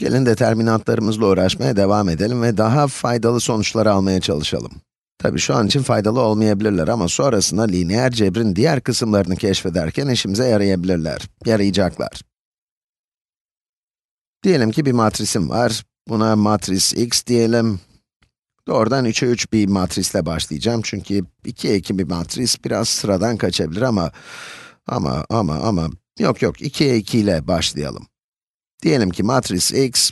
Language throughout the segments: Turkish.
Gelin determinantlarımızla uğraşmaya devam edelim ve daha faydalı sonuçlar almaya çalışalım. Tabi şu an için faydalı olmayabilirler ama sonrasında lineer cebrin diğer kısımlarını keşfederken işimize yarayabilirler, yarayacaklar. Diyelim ki bir matrisim var, buna matris x diyelim. Doğrudan 3'e 3 bir matrisle başlayacağım çünkü 2'ye 2 bir matris biraz sıradan kaçabilir ama... Ama, ama, ama, yok yok 2'ye 2 ile başlayalım. Diyelim ki matris x,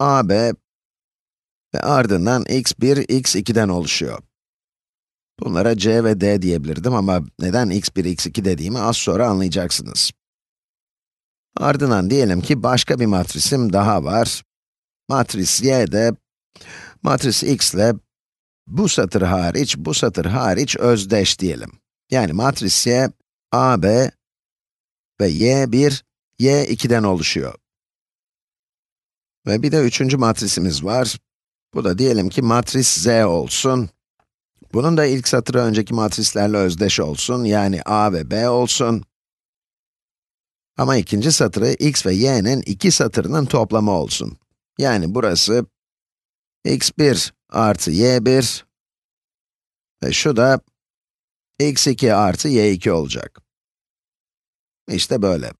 A, B ve ardından x1, x2'den oluşuyor. Bunlara c ve d diyebilirdim ama neden x1, x2 dediğimi az sonra anlayacaksınız. Ardından diyelim ki başka bir matrisim daha var. Matris y de, matris x ile bu satır hariç, bu satır hariç özdeş diyelim. Yani matris y, a, b ve y1, y2'den oluşuyor. Ve bir de üçüncü matrisimiz var. Bu da diyelim ki matris Z olsun. Bunun da ilk satırı önceki matrislerle özdeş olsun, yani A ve B olsun. Ama ikinci satırı x ve y'nin iki satırının toplamı olsun. Yani burası x1 artı y1 ve şu da x2 artı y2 olacak. İşte böyle.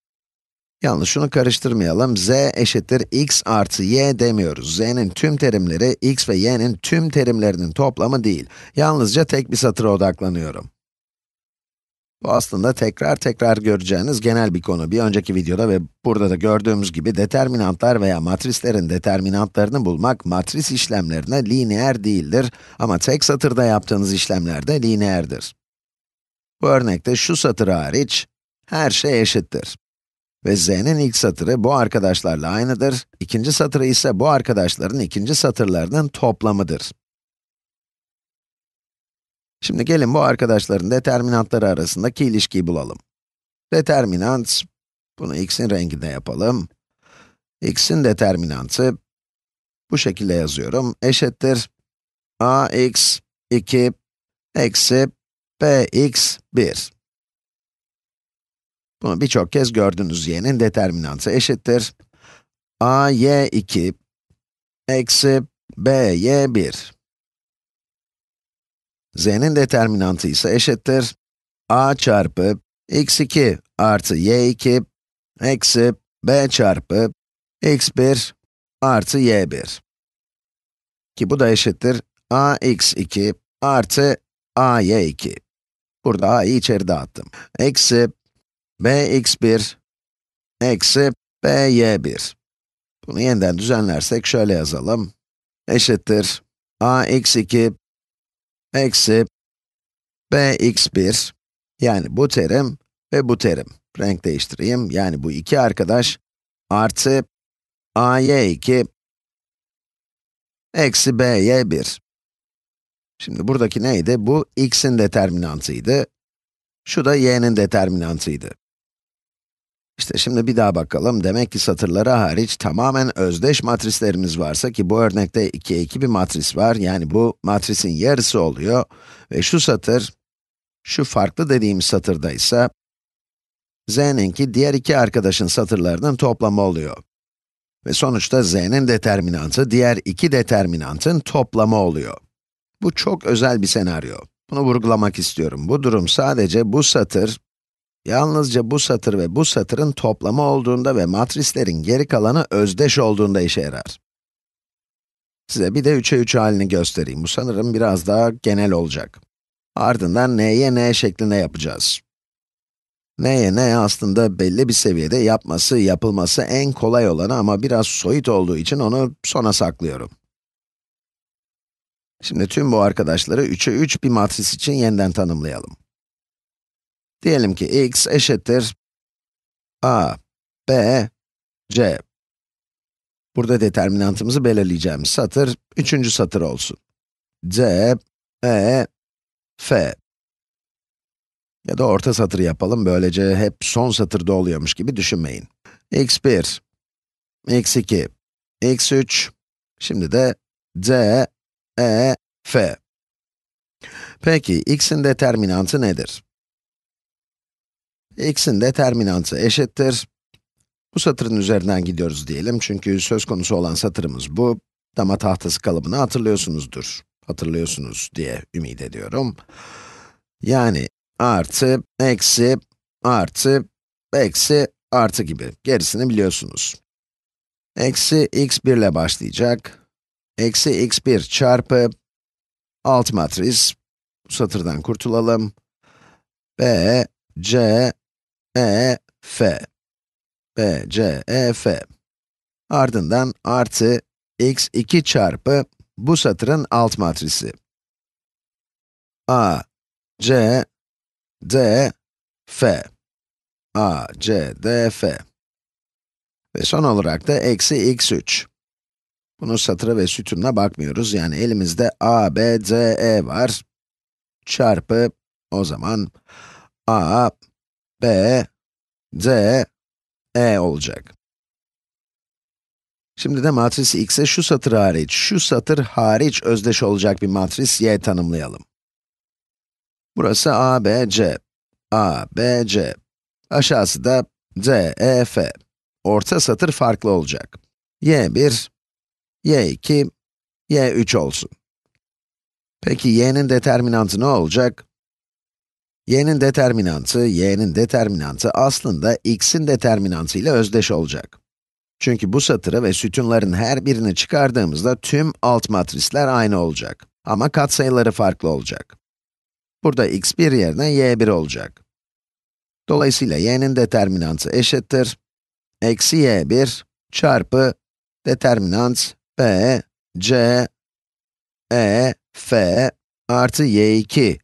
Yalnız şunu karıştırmayalım, z eşittir x artı y demiyoruz. z'nin tüm terimleri, x ve y'nin tüm terimlerinin toplamı değil. Yalnızca tek bir satıra odaklanıyorum. Bu aslında tekrar tekrar göreceğiniz genel bir konu. Bir önceki videoda ve burada da gördüğümüz gibi determinantlar veya matrislerin determinantlarını bulmak matris işlemlerine lineer değildir ama tek satırda yaptığınız işlemlerde lineerdir. Bu örnekte şu satır hariç her şey eşittir. Ve z'nin ilk satırı bu arkadaşlarla aynıdır, ikinci satırı ise bu arkadaşların ikinci satırlarının toplamıdır. Şimdi gelin bu arkadaşların determinantları arasındaki ilişkiyi bulalım. Determinant, bunu x'in renginde yapalım. x'in determinantı, bu şekilde yazıyorum, eşittir ax 2 eksi bx 1. Bunu birçok kez gördünüz. y'nin determinantı eşittir. a, y 2 eksi b, y 1. z'nin determinantı ise eşittir. a çarpı x2 artı y2 eksi b çarpı x1 artı y1. Ki bu da eşittir ax2 artı ay2. Burada a'yı içeri dağıttım. Eksi bx1 eksi by1. Bunu yeniden düzenlersek şöyle yazalım. Eşittir ax2 eksi bx1 yani bu terim ve bu terim. Renk değiştireyim. Yani bu iki arkadaş artı ay2 eksi by1. Şimdi buradaki neydi? Bu x'in determinantıydı. Şu da y'nin determinantıydı. İşte şimdi bir daha bakalım. Demek ki satırlara hariç tamamen özdeş matrislerimiz varsa ki bu örnekte 2'ye 2 bir matris var. Yani bu matrisin yarısı oluyor. Ve şu satır, şu farklı dediğim satırda ise z'ninki diğer iki arkadaşın satırlarının toplamı oluyor. Ve sonuçta z'nin determinantı diğer iki determinantın toplamı oluyor. Bu çok özel bir senaryo. Bunu vurgulamak istiyorum. Bu durum sadece bu satır Yalnızca bu satır ve bu satırın toplamı olduğunda ve matrislerin geri kalanı özdeş olduğunda işe yarar. Size bir de 3'e 3 halini göstereyim. Bu sanırım biraz daha genel olacak. Ardından n'ye n şeklinde yapacağız. n'ye n aslında belli bir seviyede yapması, yapılması en kolay olanı ama biraz soyut olduğu için onu sona saklıyorum. Şimdi tüm bu arkadaşları 3'e 3 bir matris için yeniden tanımlayalım. Diyelim ki x eşittir a, b, c. Burada determinantımızı belirleyeceğimiz satır, üçüncü satır olsun. c e, f. Ya da orta satır yapalım, böylece hep son satırda oluyormuş gibi düşünmeyin. x1, x2, x3, şimdi de c e, f. Peki, x'in determinantı nedir? x'in determinantı eşittir. Bu satırın üzerinden gidiyoruz diyelim çünkü söz konusu olan satırımız bu. Dama tahtası kalıbını hatırlıyorsunuzdur. Hatırlıyorsunuz diye ümit ediyorum. Yani artı, eksi, artı, eksi, artı gibi. Gerisini biliyorsunuz. Eksi x1 ile başlayacak. Eksi x1 çarpı alt matris. Bu satırdan kurtulalım. B, C, e, f. b, c, e, f. Ardından artı x2 çarpı bu satırın alt matrisi. a, c, d, f. a, c, d, f. Ve son olarak da eksi x3. Bunu satıra ve sütununa bakmıyoruz. Yani elimizde a, b, d, e var. Çarpı, o zaman a, B, D, E olacak. Şimdi de matris X'e şu satır hariç, şu satır hariç özdeş olacak bir matris Y tanımlayalım. Burası A, B, C. A, B, C. Aşağısı da D, E, F. Orta satır farklı olacak. Y1, Y2, Y3 olsun. Peki y'nin determinantı ne olacak? y'nin determinantı, y'nin determinantı aslında x'in determinantı ile özdeş olacak. Çünkü bu satırı ve sütunların her birini çıkardığımızda tüm alt matrisler aynı olacak. Ama katsayıları farklı olacak. Burada x1 yerine y1 olacak. Dolayısıyla y'nin determinantı eşittir. Eksi y1 çarpı determinant b, c, e, f artı y2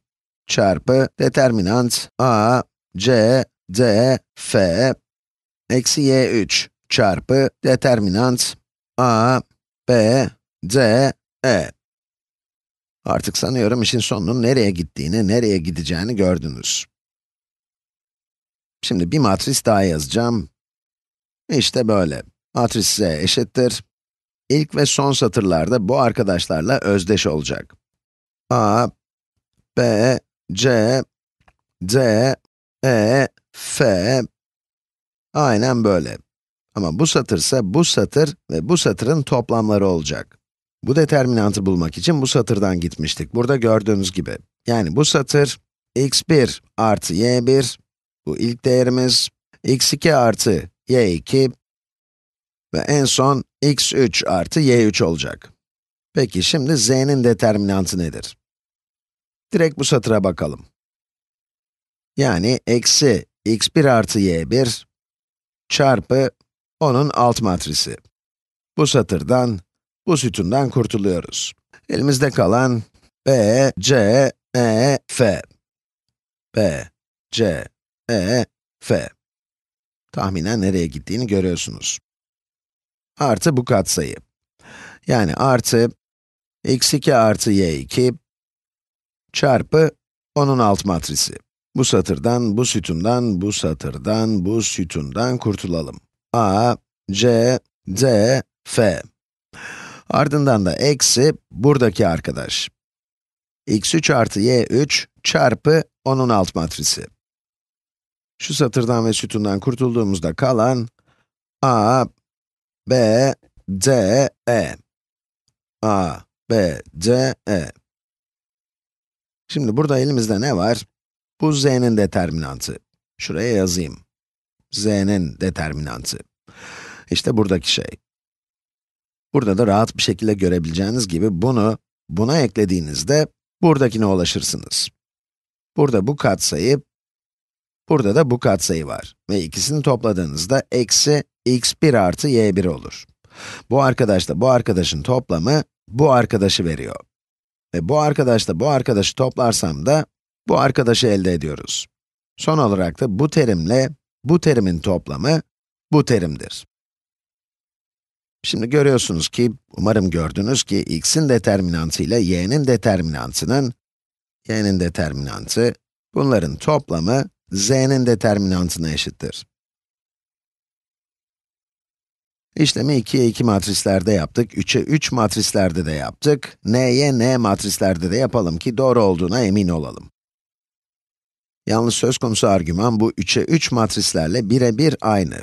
çarpı determinant a, c, d, f eksi y3 çarpı determinant a, b, d, e. Artık sanıyorum işin sonunun nereye gittiğini, nereye gideceğini gördünüz. Şimdi bir matris daha yazacağım. İşte böyle. Matris z eşittir. İlk ve son satırlarda bu arkadaşlarla özdeş olacak. a, b, C, D, E, F. Aynen böyle. Ama bu satır ise bu satır ve bu satırın toplamları olacak. Bu determinantı bulmak için bu satırdan gitmiştik. Burada gördüğünüz gibi. Yani bu satır, x1 artı y1, bu ilk değerimiz, x2 artı y2 ve en son x3 artı y3 olacak. Peki şimdi z'nin determinantı nedir? Direkt bu satıra bakalım. Yani eksi x1 artı y1 çarpı onun alt matrisi. Bu satırdan, bu sütundan kurtuluyoruz. Elimizde kalan b, c, e, f. b, c, e, f. Tahminen nereye gittiğini görüyorsunuz. Artı bu katsayı. Yani artı x2 artı y2 çarpı onun alt matrisi. Bu satırdan, bu sütundan, bu satırdan, bu sütundan kurtulalım. a, c, d, f. Ardından da eksi buradaki arkadaş. x3 artı y3 çarpı onun alt matrisi. Şu satırdan ve sütundan kurtulduğumuzda kalan a, b, d, e. a, b, d, e. Şimdi burada elimizde ne var? Bu z'nin determinantı. Şuraya yazayım. z'nin determinantı. İşte buradaki şey. Burada da rahat bir şekilde görebileceğiniz gibi bunu, buna eklediğinizde buradakine ulaşırsınız. Burada bu katsayı, burada da bu katsayı var. Ve ikisini topladığınızda eksi x1 artı y1 olur. Bu arkadaşla bu arkadaşın toplamı bu arkadaşı veriyor. Ve bu arkadaşla bu arkadaşı toplarsam da bu arkadaşı elde ediyoruz. Son olarak da bu terimle bu terimin toplamı bu terimdir. Şimdi görüyorsunuz ki, umarım gördünüz ki x'in determinantı ile y'nin determinantının y'nin determinantı, bunların toplamı z'nin determinantına eşittir. İşlemi 2'ye 2 matrislerde yaptık, 3'e 3 matrislerde de yaptık, n'ye n matrislerde de yapalım ki doğru olduğuna emin olalım. Yalnız söz konusu argüman bu 3'e 3 matrislerle birebir aynı.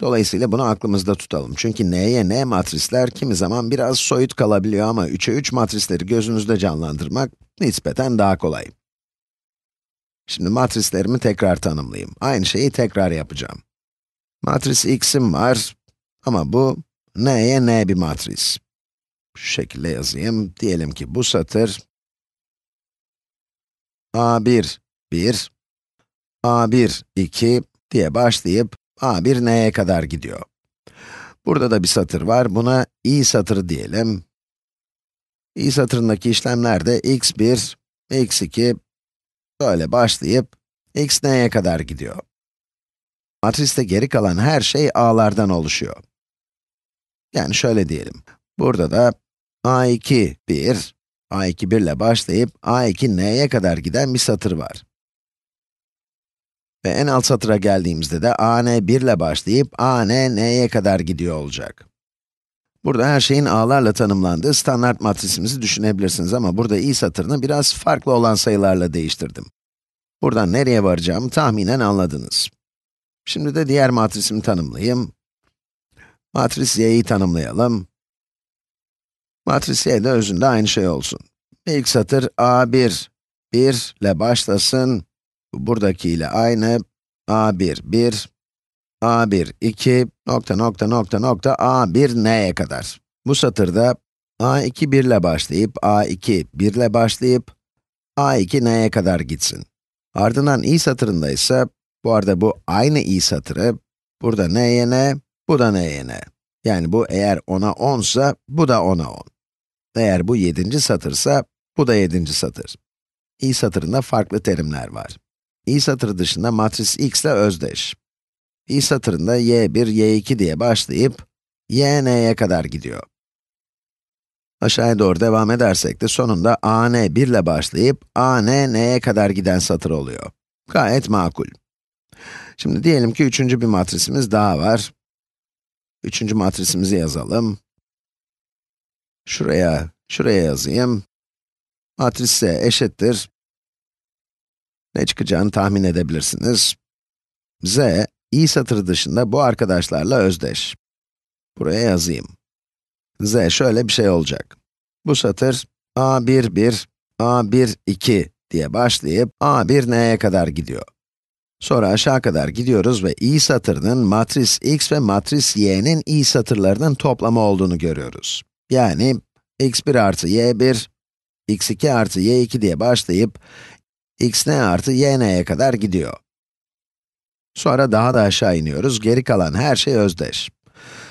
Dolayısıyla bunu aklımızda tutalım. Çünkü n'ye n matrisler kimi zaman biraz soyut kalabiliyor ama 3'e 3 matrisleri gözünüzde canlandırmak nispeten daha kolay. Şimdi matrislerimi tekrar tanımlayayım. Aynı şeyi tekrar yapacağım. Matris x'im var, ama bu n'ye n bir matris. Şu şekilde yazayım. Diyelim ki bu satır a1, 1, a1, 2 diye başlayıp a1 n'ye kadar gidiyor. Burada da bir satır var. Buna i satır diyelim. i satırındaki işlemler de x1, x2 böyle başlayıp x n'ye kadar gidiyor. Matriste geri kalan her şey a'lardan oluşuyor. Yani şöyle diyelim. Burada da a2 1, a2 1 ile başlayıp a2 n'ye kadar giden bir satır var. Ve en alt satıra geldiğimizde de an 1 ile başlayıp an n'ye kadar gidiyor olacak. Burada her şeyin a'larla tanımlandığı standart matrisimizi düşünebilirsiniz ama burada i satırını biraz farklı olan sayılarla değiştirdim. Buradan nereye varacağımı tahminen anladınız. Şimdi de diğer matrisimi tanımlayayım. Matris y'yi tanımlayalım. Matris y de özünde aynı şey olsun. İlk satır a1, 1 ile başlasın. Buradaki ile aynı. a1, 1, a1, 2, nokta nokta nokta nokta a1 n'ye kadar. Bu satırda a2, 1 ile başlayıp, a2, 1 ile başlayıp, a2 n'ye kadar gitsin. Ardından i satırında ise, bu arada bu aynı i satırı, burada n'ye ne, bu da neye ne? Yani bu eğer 10'a 10 ise, bu da 10'a 10. Eğer bu 7. satırsa, bu da 7. satır. i satırında farklı terimler var. i satırı dışında matris x ile özdeş. i satırında y1, y2 diye başlayıp, y n'ye kadar gidiyor. Aşağıya doğru devam edersek de sonunda a n 1 ile başlayıp, a n n'ye kadar giden satır oluyor. Gayet makul. Şimdi diyelim ki üçüncü bir matrisimiz daha var. Üçüncü matrisimizi yazalım. Şuraya, şuraya yazayım. Matris S eşittir. Ne çıkacağını tahmin edebilirsiniz. Z, i satırı dışında bu arkadaşlarla özdeş. Buraya yazayım. Z şöyle bir şey olacak. Bu satır a11, a12 diye başlayıp a1n'ye kadar gidiyor. Sonra aşağı kadar gidiyoruz ve i satırının matris x ve matris y'nin i satırlarının toplamı olduğunu görüyoruz. Yani x1 artı y1, x2 artı y2 diye başlayıp xn artı yn'ye kadar gidiyor. Sonra daha da aşağı iniyoruz, geri kalan her şey özdeş.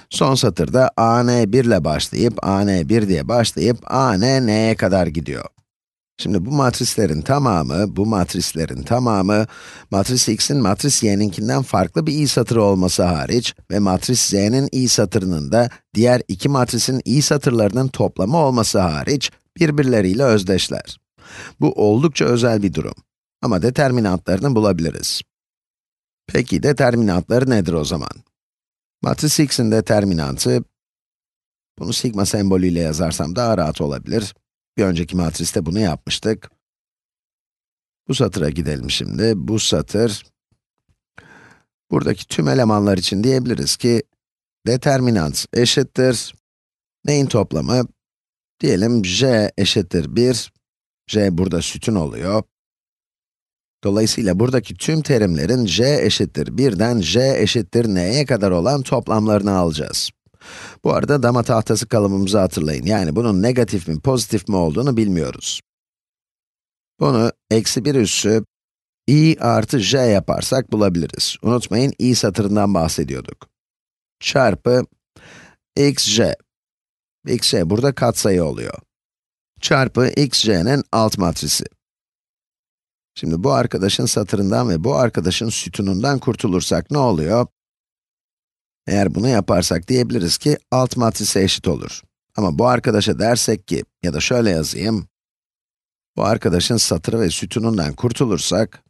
Son satırda an1 ile başlayıp an1 diye başlayıp an n'ye kadar gidiyor. Şimdi bu matrislerin tamamı, bu matrislerin tamamı, matris x'in matris y'ninkinden farklı bir i satırı olması hariç ve matris z'nin i satırının da diğer iki matrisin i satırlarının toplamı olması hariç birbirleriyle özdeşler. Bu oldukça özel bir durum. Ama determinantlarını bulabiliriz. Peki determinantları nedir o zaman? Matris x'in determinantı, bunu sigma sembolüyle yazarsam daha rahat olabilir. Bir önceki matriste bunu yapmıştık. Bu satıra gidelim şimdi. Bu satır, buradaki tüm elemanlar için diyebiliriz ki, determinant eşittir, neyin toplamı? Diyelim j eşittir 1, j burada sütun oluyor. Dolayısıyla buradaki tüm terimlerin j eşittir 1'den j eşittir n'ye kadar olan toplamlarını alacağız. Bu arada dama tahtası kalıbımızı hatırlayın. Yani bunun negatif mi, pozitif mi olduğunu bilmiyoruz. Bunu eksi 1 üssü i artı j yaparsak bulabiliriz. Unutmayın i satırından bahsediyorduk. Çarpı xj. xj burada katsayı oluyor. Çarpı xj'nin alt matrisi. Şimdi bu arkadaşın satırından ve bu arkadaşın sütunundan kurtulursak ne oluyor? Eğer bunu yaparsak diyebiliriz ki alt matrise eşit olur. Ama bu arkadaşa dersek ki, ya da şöyle yazayım, bu arkadaşın satırı ve sütunundan kurtulursak,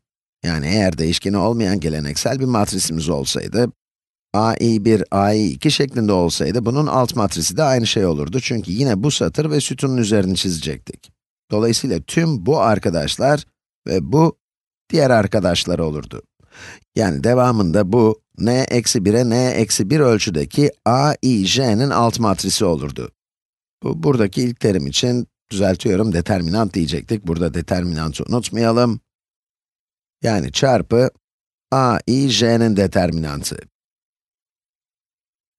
yani eğer değişkeni olmayan geleneksel bir matrisimiz olsaydı, ai1, ai2 şeklinde olsaydı, bunun alt matrisi de aynı şey olurdu. Çünkü yine bu satır ve sütunun üzerini çizecektik. Dolayısıyla tüm bu arkadaşlar ve bu diğer arkadaşlar olurdu. Yani devamında bu, n eksi 1'e n eksi 1 ölçüdeki a, i, j'nin alt matrisi olurdu. Bu, buradaki ilk terim için düzeltiyorum, determinant diyecektik. Burada determinantı unutmayalım. Yani çarpı a, i, j'nin determinantı.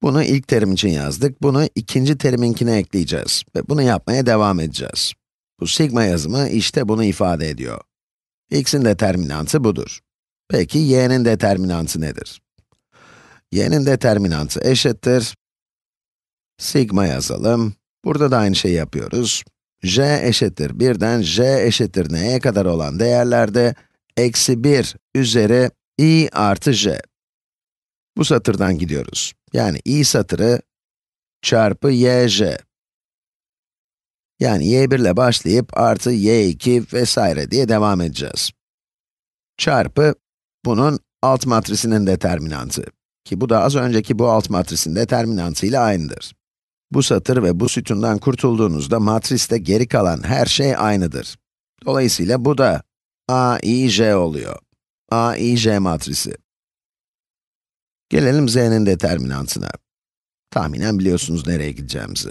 Bunu ilk terim için yazdık. Bunu ikinci teriminkine ekleyeceğiz ve bunu yapmaya devam edeceğiz. Bu sigma yazımı işte bunu ifade ediyor. x'in determinantı budur. Peki y'nin determinantı nedir? y'nin determinantı eşittir. Sigma yazalım. Burada da aynı şeyi yapıyoruz. j eşittir 1'den j eşittir n'ye kadar olan değerlerde eksi 1 üzeri i artı j. Bu satırdan gidiyoruz. Yani i satırı çarpı yj. Yani y1 ile başlayıp artı y2 vesaire diye devam edeceğiz. Çarpı bunun alt matrisinin determinantı ki bu da az önceki bu alt matrisin determinantı ile aynıdır. Bu satır ve bu sütundan kurtulduğunuzda matriste geri kalan her şey aynıdır. Dolayısıyla bu da A, I, J oluyor. A, I, J matrisi. Gelelim z'nin determinantına. Tahminen biliyorsunuz nereye gideceğimizi.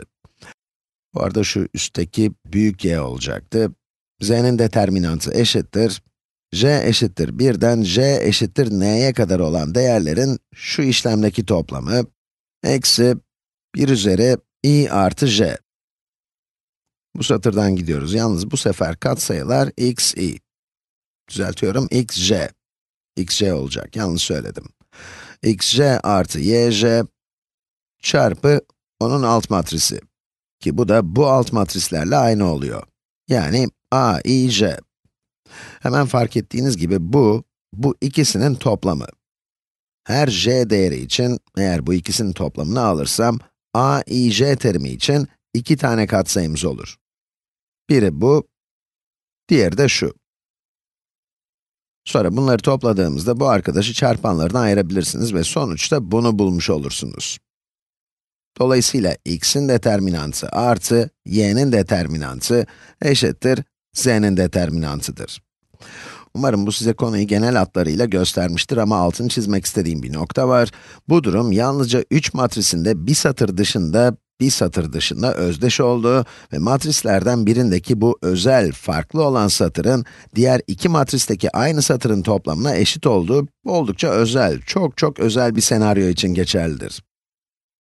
Bu arada şu üstteki büyük y olacaktı. z'nin determinantı eşittir j eşittir 1'den j eşittir n'ye kadar olan değerlerin şu işlemdeki toplamı eksi 1 üzeri i artı j. Bu satırdan gidiyoruz. Yalnız bu sefer katsayılar x, i. Düzeltiyorum, x, j. x, j olacak. Yanlış söyledim. x, j artı y, j çarpı onun alt matrisi. Ki bu da bu alt matrislerle aynı oluyor. Yani a, i, j. Hemen fark ettiğiniz gibi bu, bu ikisinin toplamı. Her j değeri için, eğer bu ikisinin toplamını alırsam, a, i, j terimi için iki tane katsayımız olur. Biri bu, diğeri de şu. Sonra bunları topladığımızda bu arkadaşı çarpanlarına ayırabilirsiniz ve sonuçta bunu bulmuş olursunuz. Dolayısıyla x'in determinantı artı y'nin determinantı eşittir z'nin determinantıdır. Umarım bu size konuyu genel hatlarıyla göstermiştir ama altını çizmek istediğim bir nokta var. Bu durum yalnızca 3 matrisinde bir satır dışında bir satır dışında özdeş olduğu ve matrislerden birindeki bu özel, farklı olan satırın diğer iki matristeki aynı satırın toplamına eşit olduğu oldukça özel, çok çok özel bir senaryo için geçerlidir.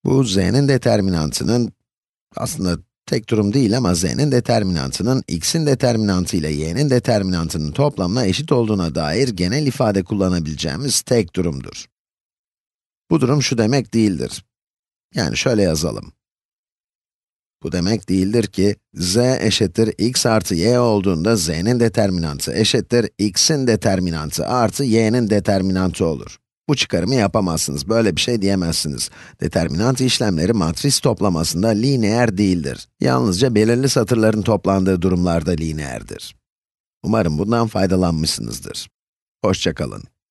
Bu z'nin determinantının aslında Tek durum değil ama z'nin determinantının x'in determinantı ile y'nin determinantının toplamına eşit olduğuna dair genel ifade kullanabileceğimiz tek durumdur. Bu durum şu demek değildir. Yani şöyle yazalım. Bu demek değildir ki, z eşittir x artı y olduğunda z'nin determinantı eşittir x'in determinantı artı y'nin determinantı olur. Bu çıkarımı yapamazsınız, böyle bir şey diyemezsiniz. Determinant işlemleri matris toplamasında lineer değildir. Yalnızca belirli satırların toplandığı durumlarda lineerdir. Umarım bundan faydalanmışsınızdır. Hoşçakalın.